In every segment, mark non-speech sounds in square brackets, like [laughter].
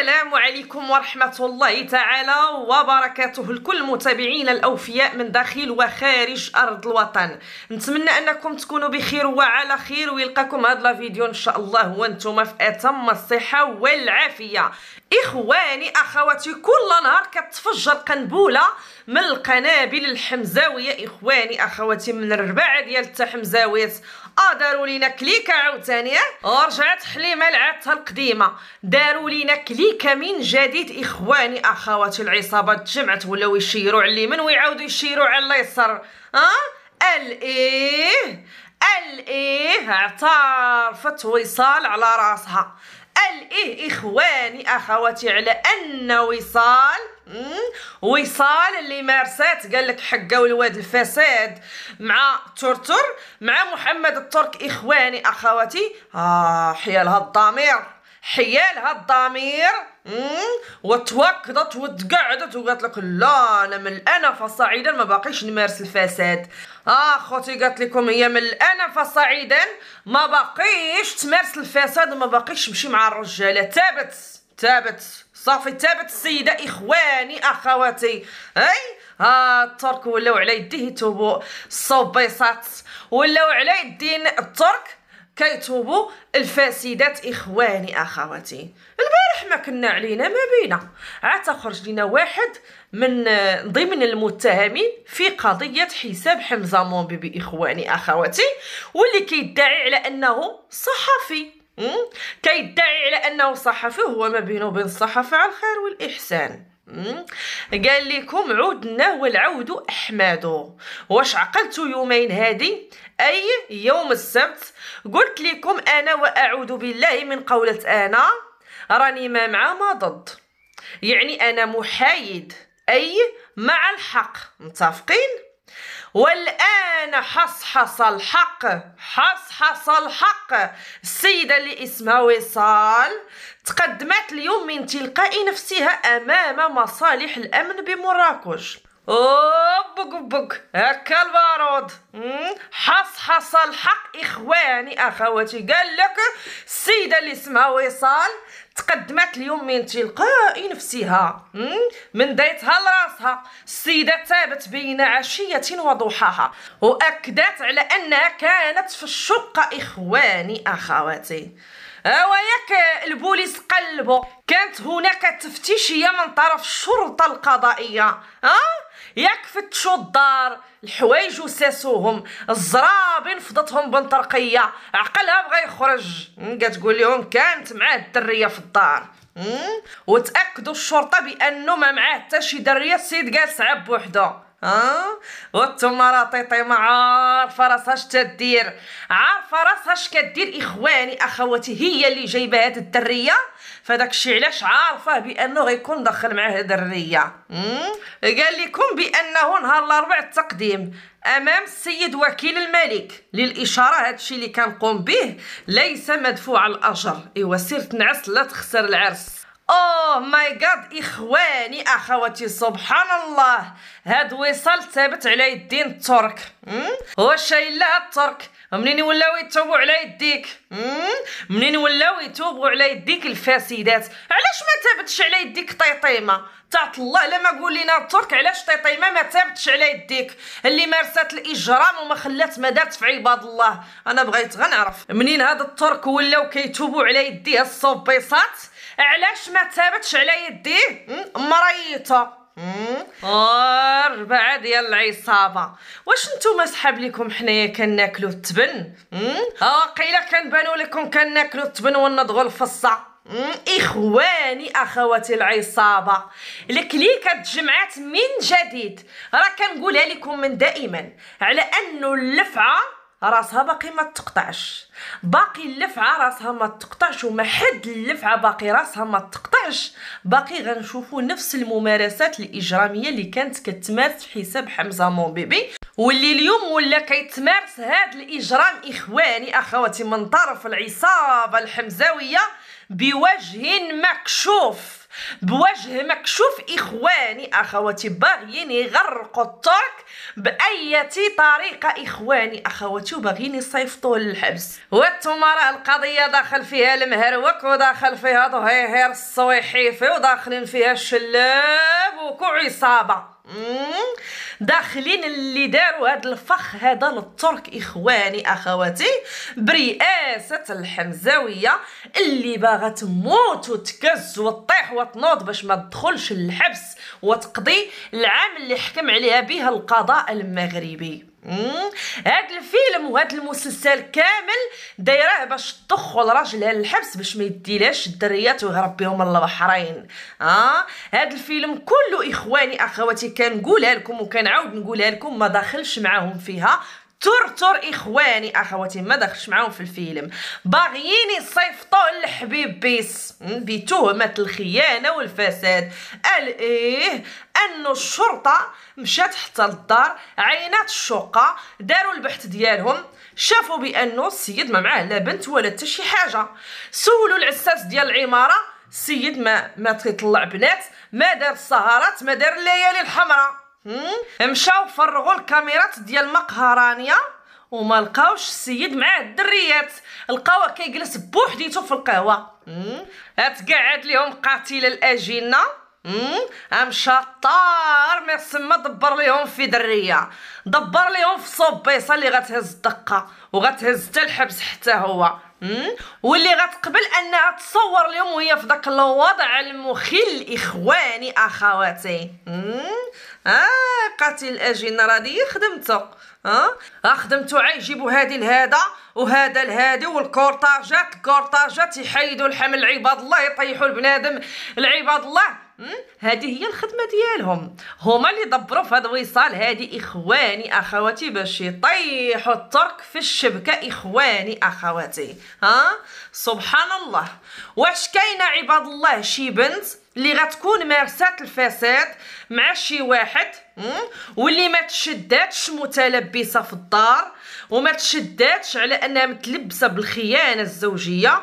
السلام عليكم ورحمة الله تعالى وبركاته لكل متابعين الأوفياء من داخل وخارج أرض الوطن نتمنى أنكم تكونوا بخير وعلى خير ويلقاكم هذا الفيديو إن شاء الله وانتم في أتم الصحة والعافية إخواني أخواتي كل نهار كتفجر قنبولة من القنابل الحمزاوية إخواني أخواتي من الربع ديال التحمزاويات داروا لينا كليكه عاوتاني ورجعت آه، حليمه لعادتها القديمه داروا لينا كليكه من جديد اخواني اخواتي العصابات تجمعت ولاو يشيروا على اليمين ويعاودوا يشيروا على اليسر ها آه؟ ال ايه ال ايه اعترفت وصال على راسها الإيه إخواني أخواتي على أن وصال وصال اللي مارسات قال لك حقه والواد الفساد مع تورتور مع محمد الترك إخواني أخواتي آه هاد الضمير هاد الضمير وتوكضت وتقعدت وقالت لك لا انا من الان فصاعدا ما باقيش نمارس الفساد اخوتي قالت لكم هي من الان فصاعدا ما باقيش تمارس الفساد وما باقيش تمشي مع الرجاله ثابت ثابت صافي ثابت السيده اخواني اخواتي اي ها آه الترك ولاو على يديه يتوبوا صوبيصات ولاو على يدين الترك كيتوبوا الفاسدات اخواني اخواتي البارح ما كنا علينا ما بينا عاد خرج لينا واحد من ضمن المتهمين في قضيه حساب حمزه مومبي اخواني اخواتي واللي كيدعي على انه صحفي كيدعي على انه صحفي هو ما بينه وبين الصحافه على الخير والاحسان قال لكم عودنا والعود احمد واش عقلتوا يومين هادي أي يوم السبت قلت لكم أنا وأعوذ بالله من قولة أنا راني ما مع ما ضد يعني أنا محايد أي مع الحق متفقين والآن حصحص الحق حصحص الحق السيدة اللي اسمها وصال تقدمت اليوم من تلقاء نفسها أمام مصالح الأمن بمراكش بق بق هكا البارود حص حص الحق اخواني اخواتي قال لك السيده اللي اسمها وصال تقدمت اليوم من تلقاء نفسها من دايتها لراسها السيده تابت بين عشيه وضحاها واكدت على انها كانت في الشقه اخواني اخواتي ياك البوليس قلبو كانت هناك تفتيشيه من طرف الشرطه القضائيه ها أه؟ ياك فتشوا الدار الحوايج وساسوهم الزرابين فضتهم بنطرقيه عقلها بغا يخرج كتقول لهم كانت معاه الدريه في الدار وتاكدوا الشرطه بانه ما معاه حتى شي دريه السيد جالس عب وحده ها وانتم راه طيطي ما عارفه راسها اش تدير عارفه راسها اش كدير اخواني اخواتي هي اللي جايبه هاد الدريه فداك الشيء علاش عارفه بانه غيكون دخل معاه دريه قال لكم بانه نهار الاربعاء التقديم امام السيد وكيل الملك للاشاره هادشي اللي كنقوم به ليس مدفوع الاجر ايوا سير تنعس لا تخسر العرس اوه ماي جاد اخواني اخواتي سبحان الله هاد وصل ثابت على يدين الترك واش الا الترك منين ولاو يتوبوا على يديك منين ولاو يتوبوا على يديك الفاسدات علاش ما ثابتش على يديك طيطيمه تاعت الله لما قول لنا الترك علاش طيطيمه ما ثابتش على يديك اللي مارست الاجرام وما خلات ما دارت في عباد الله انا بغيت غنعرف منين هاد الترك ولاو كيتوبوا على يديه الصوبيصات علاش ما ثابتش على يديه مريته أربعة ديال العصابة واش نتوما صحاب ليكم حنايا كناكلو التبن ها قيلا كنبانو لكم كناكلو التبن ونضغو الفصة اخواني اخواتي العصابه الكليكه تجمعات من جديد راه كنقولها لكم من دائما على انه اللفعه راسها باقي ما تقطعش باقي اللفعه راسها ما تقطعش وما حد اللفعه باقي راسها ما تقطعش باقي غنشوفوا نفس الممارسات الاجراميه اللي كانت كتمارس في حساب حمزه مون بيبي واللي اليوم ولا كيتمارس هذا الاجرام اخواني اخواتي من طرف العصابه الحمزاويه بوجه مكشوف بوجه مكشوف اخواني اخواتي باغيين يغرقوا الترك باي طريقه اخواني اخواتي باغيين يصيفطوه للحبس وانتم راه القضيه داخل فيها المهروك وداخل فيها ظهير الصويحيفي وداخلين فيها الشلاب وكو عصابه داخلين اللي داروا هذا الفخ هذا للترك اخواني اخواتي برئاسه الحمزاويه اللي باغا تموت وتكز وتطيح وتنوض باش ما تدخلش الحبس وتقضي العام اللي حكم عليها به القضاء المغربي هاد الفيلم وهاد المسلسل كامل دايراه باش تدخل راجلها للحبس باش ما يديلاش الدريات ويهرب بهم البحرين اه هاد الفيلم كله اخواني اخواتي كنقولها لكم وكنعاود نقولها لكم ما داخلش معاهم فيها ترتر اخواني اخواتي ما دخلش معاهم في الفيلم باغيين يصيفطوه للحبيب بيس بتهمه الخيانه والفساد قال ايه انه الشرطه مشات حتى للدار عينات الشقه داروا البحث ديالهم شافوا بانه السيد ما معاه لا بنت ولا حتى شي حاجه سولوا العساس ديال العماره السيد ما ما تيطلع بنات ما دار السهرات ما دار الليالي الحمراء مشاو فرغوا الكاميرات ديال المقهرانيه وما لقاوش السيد معاه الدريات لقاوه كيجلس بوحديتو في القهوه اتقعد لهم قاتله الاجنه ام شطار ما يسمى دبر ليهم في دريه دبر ليهم في صوبيصه اللي غتهز الدقه وغتهز حتى الحبس حتى هو واللي غتقبل انها تصور اليوم وهي في داك الوضع المخل اخواني اخواتي اه قاتل اجين راه دي خدمته اه, آه، خدمتو يجيبوا هادي لهذا وهذا لهادي والكورطاجات الكورطاجات يحيدوا الحمل عباد الله يطيحوا البنادم العباد الله هذه هي الخدمه ديالهم هما اللي دبروا في هذا الوصال هادي اخواني اخواتي باش يطيحوا الترك في الشبكه اخواني اخواتي ها سبحان الله واش كاينه عباد الله شي بنت اللي غتكون مارسات الفساد مع شي واحد واللي ما تشداتش متلبسه في الدار وما تشداتش على انها متلبسه بالخيانه الزوجيه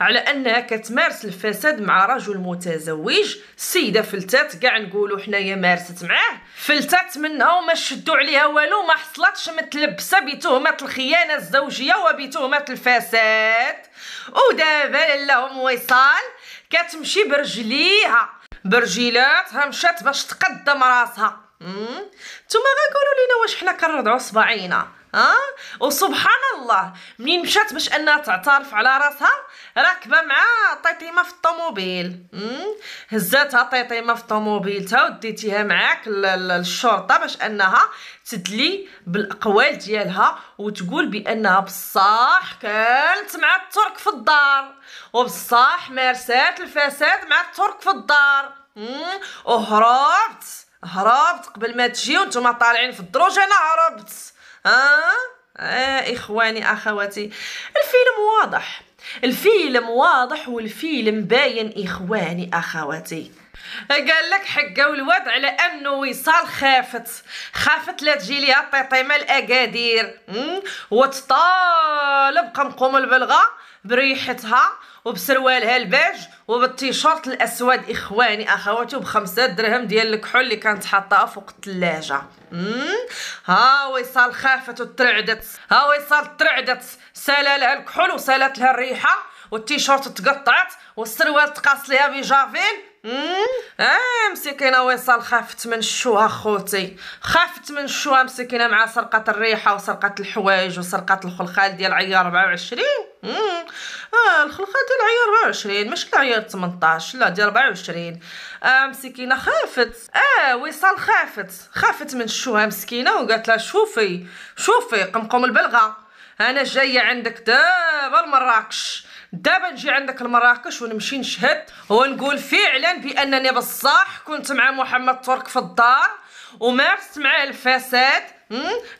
على انها كتمارس الفساد مع رجل متزوج سيده فلتات كاع نقولوا حنايا مارست معاه فلتات منها وما شدوا عليها والو ما حصلتش متلبسه بتهمه الخيانه الزوجيه وبتهمه الفساد ودابا لهم وصال كتمشي برجليها برجيلاتها مشات باش تقدم راسها ثم غنقولوا لينا واش حنا كنرضعوا صباعينا ها وسبحان الله منين مشات باش انها تعترف على راسها راكبه مع طيطيمه في الطوموبيل هزاتها طيطيمه في الطوموبيل تا وديتيها معاك للشرطه باش انها تدلي بالاقوال ديالها وتقول بانها بصح كانت مع الترك في الدار وبصح مارسات الفساد مع الترك في الدار وهربت هربت قبل ما تجي وانتم طالعين في الدروج انا هربت آه؟, آه إخواني أخواتي الفيلم واضح الفيلم واضح والفيلم باين إخواني أخواتي قال لك حقه الواد على انه وصال خافت خافت لا تجي ليها طيطيمه الاكادير وتطالب قمقوم البلغه بريحتها وبسروالها الباج وبالتيشيرت الاسود اخواني اخواتي وبخمسة درهم ديال الكحول اللي كانت حاطاها فوق الثلاجه ها ويصال خافت وترعدت ها ويصال ترعدت سالا لها الكحول وسالت لها الريحه والتيشيرت تقطعت والسروال تقاص ليها بجافيل اه مسكينه وصل خافت من الشوها خوتي خافت من الشوها مسكينه مع سرقه الريحه وسرقه الحوايج وسرقه الخلخال ديال عيار 24 ديال عيار 24 مش كي عيار 18 لا ديال 24 آه مسكينه خافت اه وصال خافت خافت من الشوهه مسكينه وقالت لها شوفي شوفي قمقم البلغه انا جايه عندك دابا لمراكش دابا نجي عندك لمراكش ونمشي نشهد ونقول فعلا بانني بصح كنت مع محمد ترك في الدار عرفت معاه الفساد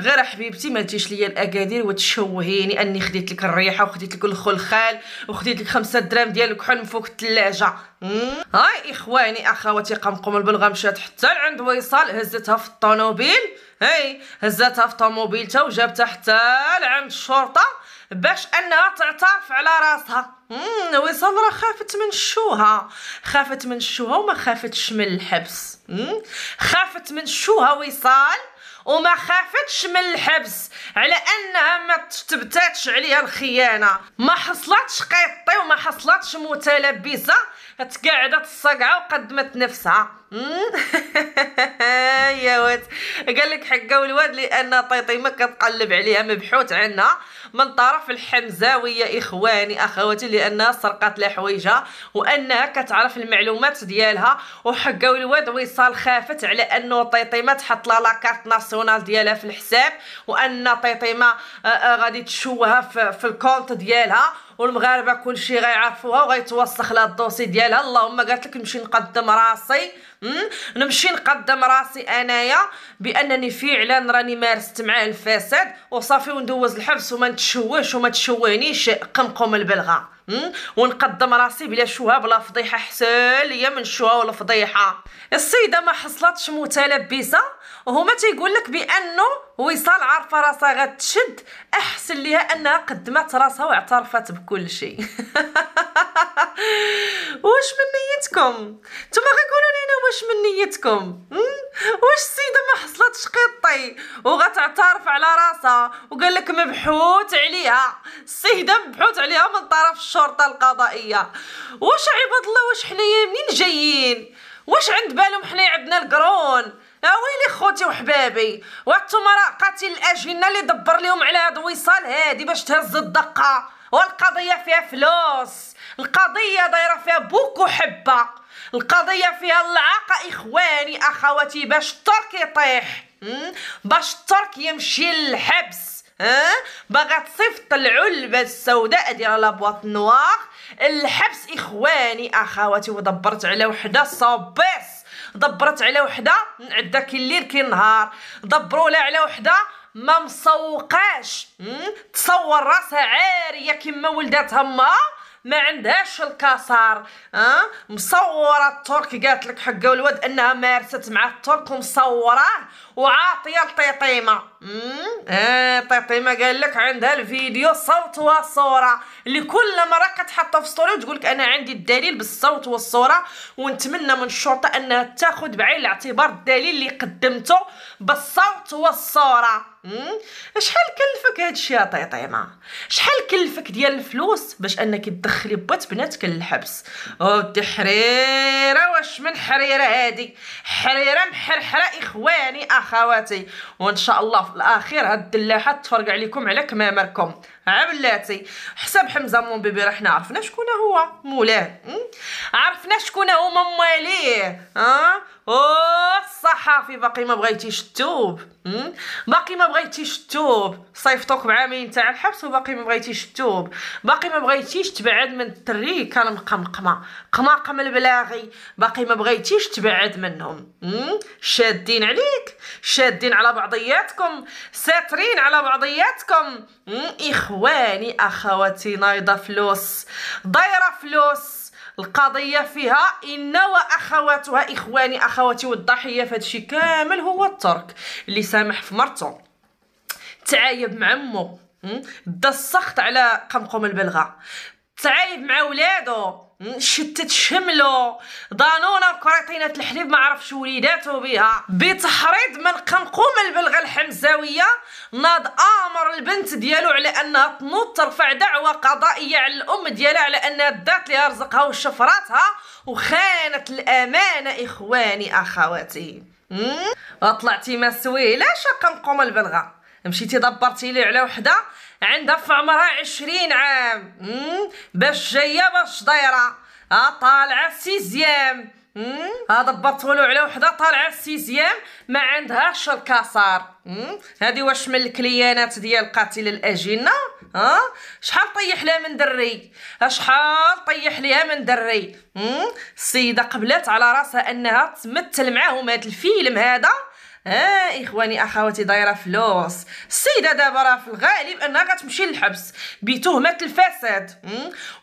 غير حبيبتي ما تجيش ليا الاكادير وتشوهيني اني خديت لك الريحه وخديت لك الخلخال وخديت لك خمسة دراهم ديال الكحول من فوق الثلاجه هاي اخواني اخواتي قمقم البلغه مشات حتى لعند ويصال هزتها في الطوموبيل هاي هزتها في الطوموبيل تا وجابتها حتى لعند الشرطه باش انها تعترف على راسها وصل راه خافت من الشوهه خافت من الشوهه وما خافتش من الحبس خافت من الشوهه وصال وما خافتش من الحبس على انها ما تبتاتش عليها الخيانه ما حصلتش قيطي وما حصلتش متلبسه كتقعد الصقعه وقدمت نفسها [laughs] يا واد قال لك حقه الواد لان طيطيمه كتقلب عليها مبحوت عنها من طرف الحمزاويه اخواني اخواتي لانها سرقت لها حويجها وانها كتعرف المعلومات ديالها وحقه الواد ويصال خافت على انه طيطيمه تحط لها لاكارت ناسيونال ديالها في الحساب وان طيطيمه آه، آه، غادي تشوها في الكونت ديالها والمغاربه كلشي غيعرفوها وغيتوسخ لها الدوسي ديالها اللهم قالت لك نمشي نقدم راسي نمشي نقدم راسي انايا بانني فعلا راني مارست معاه الفساد وصافي وندوز الحبس وما نتشوهش وما تشوهنيش قمقم البلغه ونقدم راسي بلا شوها بلا فضيحه حسن ليا من شوها ولا فضيحه السيده ما حصلتش متلبسه وهما تيقول لك بانه وصال عارفه راسها غتشد احسن ليها انها قدمت راسها واعترفت بكل شيء [laughs] واش من نيتكم نتوما غيقولوا لينا واش من نيتكم واش السيده ما حصلتش قطي وغتعترف على راسها وقال لك مبحوث عليها السيده مبحوث عليها من طرف الشرطه القضائيه واش عباد الله واش حنايا منين جايين واش عند بالهم حنا عندنا القرون ويلي خوتي وحبابي وانتم راه قاتل الاجنه اللي دبر لهم على هاد الوصال هادي باش تهز الدقه والقضيه فيها فلوس القضيه دايره فيها بوك وحبه القضيه فيها اللعاقه اخواني اخواتي باش الترك يطيح باش الترك يمشي للحبس ها باغا تصيفط العلبه السوداء ديال لابواط نوار الحبس اخواني اخواتي ودبرت على وحده صوبيس دبرت على وحده نعدا كي الليل كي النهار دبروا لها على وحده ما مسوقاش تصور راسها عاريه كما ولداتها ما ما عندهاش الكسر أه؟ مصوره الترك قالت لك حقه الواد انها مارست مع الترك ومصوره وعاطيه لطيطيمه اه طيطيمه قال لك عندها الفيديو صوت وصوره اللي كل مره كتحطها في ستوري وتقول لك انا عندي الدليل بالصوت والصوره ونتمنى من الشرطه انها تاخذ بعين الاعتبار الدليل اللي قدمته بالصوت والصوره شحال كلفك هادشي يا طيطيمه شحال كلفك ديال الفلوس باش انك تدخلي بات بناتك للحبس او حريره واش من حريره هادي حريره محرحره اخواني اخ اخواتي وان شاء الله في الاخير هاد الدلاحه تفرقع عليكم على كمامركم عبلاتي حساب حمزه بيبي راه حنا عرفنا شكون هو مولاه عرفنا شكون هما مواليه ها أه؟ صحافي باقي ما بغيتيش تتوب باقي ما بغيتيش تتوب صيفطوك بعامين تاع الحبس وباقي ما بغيتيش تتوب باقي ما بغيتيش تبعد من التري كان مقمقمه قماقم البلاغي باقي ما بغيتيش تبعد منهم شادين عليك شادين على بعضياتكم ساترين على بعضياتكم اخواني اخواتي نايضه فلوس دايره فلوس القضيه فيها ان واخواتها اخواني اخواتي والضحيه فهادشي كامل هو الترك اللي سامح في مرته تعايب مع امه دا السخط على قمقم البلغه تعايب مع ولادو شتت شملو ضانونه كريطينه الحليب ما عرفش وليداتو بها بتحريض من قمقوم البلغه الحمزاويه ناض امر البنت ديالو على انها تنوض ترفع دعوه قضائيه على الام ديالها على انها دات ليها رزقها وشفراتها وخانت الامانه اخواني اخواتي وطلعتي ما سويلاش قمقوم البلغه مشيتي دبرتي لي على وحده عندها في عمرها عشرين عام باش جايه باش دايره آه، طالعه السيزيام دبرتو آه، له على وحده طالعه سيزيام ما عندهاش الكسر هذه واش من الكليانات ديال قاتل الاجنه ها آه، شحال طيح لها من دري شحال طيح ليها من دري السيده قبلت على راسها انها تمثل معاهم هذا الفيلم هذا ها اخواني اخواتي دايره فلوس السيده دابا راه في الغالب انها غتمشي للحبس بتهمه الفساد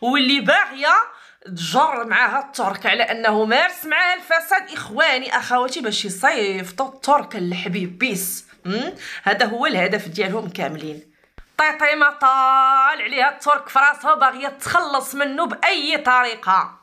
واللي باغيه تجر معاها الترك على انه مارس معاها الفساد اخواني اخواتي باش يصيفطوا الترك للحبيب بيس هذا هو الهدف ديالهم كاملين ما طال عليها الترك فراسها باغيه تخلص منه باي طريقه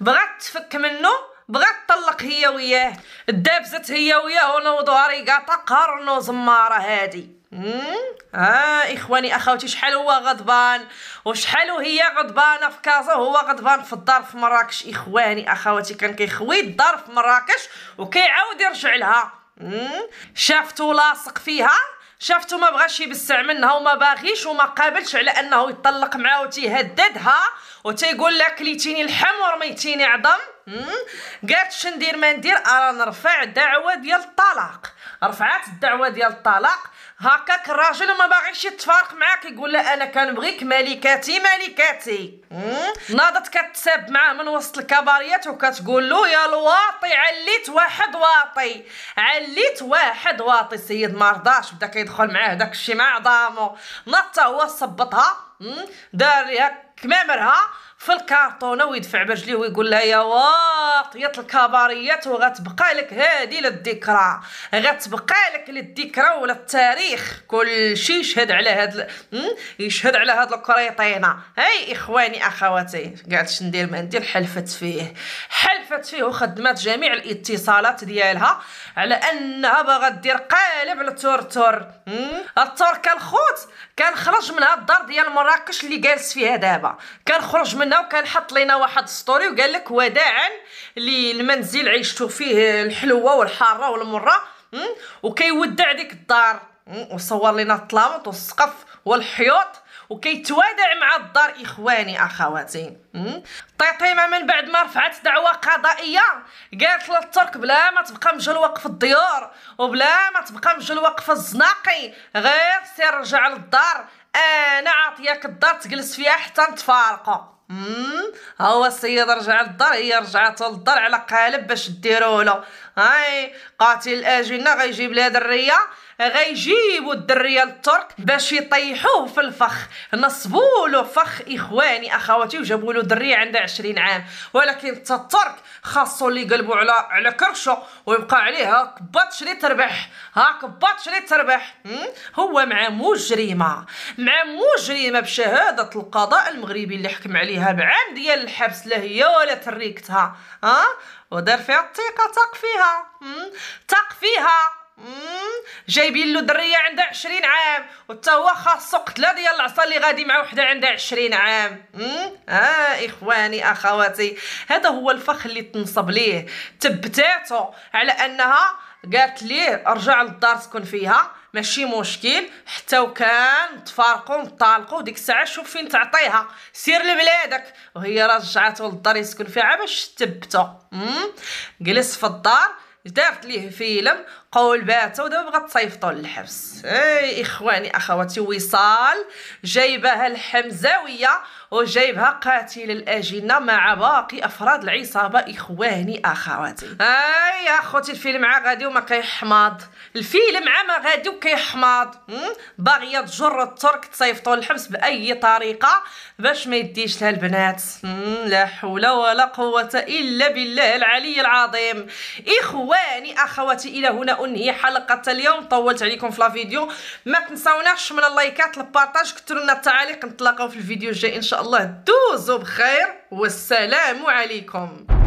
بغات تفك منه بغات تطلق هي وياه دابزت هي وياه ونوضوها ريقاطة قرن وزمارة هادي ها آه اخواني اخوتي شحال هو غضبان وشحال هي غضبانه في كازا وهو غضبان في الدار في مراكش اخواني اخواتي كان كيخوي الدار في مراكش وكيعاود يرجع لها شافته لاصق فيها شافته ما بغاش يبسع منها وما باغيش وما قابلش على انه يطلق معاه وتهددها وتيقول لها كليتيني الحمر ورميتيني عظم قالت شندير ما ندير انا نرفع دعوه ديال الطلاق رفعت الدعوه ديال الطلاق هكاك الراجل ما باغيش يتفارق معاك يقول لها انا كنبغيك ملكاتي ملكاتي ناضت كتساب معاه من وسط الكباريات وكتقول له يا الواطي عليت واحد واطي عليت واحد واطي السيد ما رضاش بدا كيدخل معاه داك الشيء مع عظامه نط هو صبطها دار كمامرها في الكارطونه ويدفع برجليه ويقول لها يا واطيه الكباريات وغتبقى لك هادي للذكرى غتبقى لك للذكرى وللتاريخ كل كلشي يشهد على هاد ال... يشهد على هاد الكريطينه هاي اخواني اخواتي قالت ندير ما ندير حلفت فيه حلفت فيه وخدمات جميع الاتصالات ديالها على انها باغا دير قالب للتورتور التور كان خوت كان خرج من هاد الدار ديال مراكش اللي جالس فيها دابا كان خرج من لنا وكان حط لينا واحد ستوري وقال لك وداعا للمنزل عيشتو فيه الحلوه والحاره والمره وكيودع ديك الدار وصور لينا الطلاوط والسقف والحيوط وكيتوادع مع الدار اخواني اخواتي طيطيمه من بعد ما رفعت دعوه قضائيه قالت للترك بلا ما تبقى مجلوق في الديور وبلا ما تبقى مجلوق في الزناقي غير سير رجع للدار انا عاطياك الدار تجلس فيها حتى نتفارقوا امم ها هو السيد رجع للدار هي رجعت للدار على قالب باش ديروله هاي قاتل الاجنه غيجيب لها دريه غيجيبوا الدريه للترك باش يطيحوه في الفخ نصبوا له فخ اخواني اخواتي وجابوا له دريه عندها 20 عام ولكن الترك خاصو اللي قلبوا على على كرشو ويبقى عليه هاك باتش اللي تربح هاك باتش اللي تربح هو مع مجرمه مع مجرمه بشهاده القضاء المغربي اللي حكم عليها بعام ديال الحبس لا هي ولا تريكتها ها أه؟ ودار فيها الثقه تق فيها تق فيها جايبين له دريه عندها عشرين عام وتا هو خاصو قتله ديال العصا اللي غادي مع وحده عندها عشرين عام ها آه اخواني اخواتي هذا هو الفخ اللي تنصب ليه تبتاتو على انها قالت ليه ارجع للدار تكون فيها ماشي مشكل حتى وكان تفارقوا نطالقوا ديك الساعه شوف فين تعطيها سير لبلادك وهي رجعته للدار يسكن فيها باش تبتو جلس في الدار دارت ليه فيلم قول بات ودابا بغات تصيفطو للحبس اي اخواني اخواتي وصال جايبها الحمزاويه وجايبها قاتل الاجنه مع باقي افراد العصابه اخواني اخواتي اي اخوتي الفيلم عا غادي وما كيحماض الفيلم عا ما غادي وكيحماض باغيه تجر الترك تصيفطو للحبس باي طريقه باش ما يديش لها البنات لا حول ولا قوه الا بالله العلي العظيم اخواني اخواتي الى هنا انهي حلقه اليوم طولت عليكم في لا فيديو ما تنساوناش من اللايكات البارطاج كثروا لنا التعاليق نتلاقاو في الفيديو الجاي ان شاء الله دوزوا بخير والسلام عليكم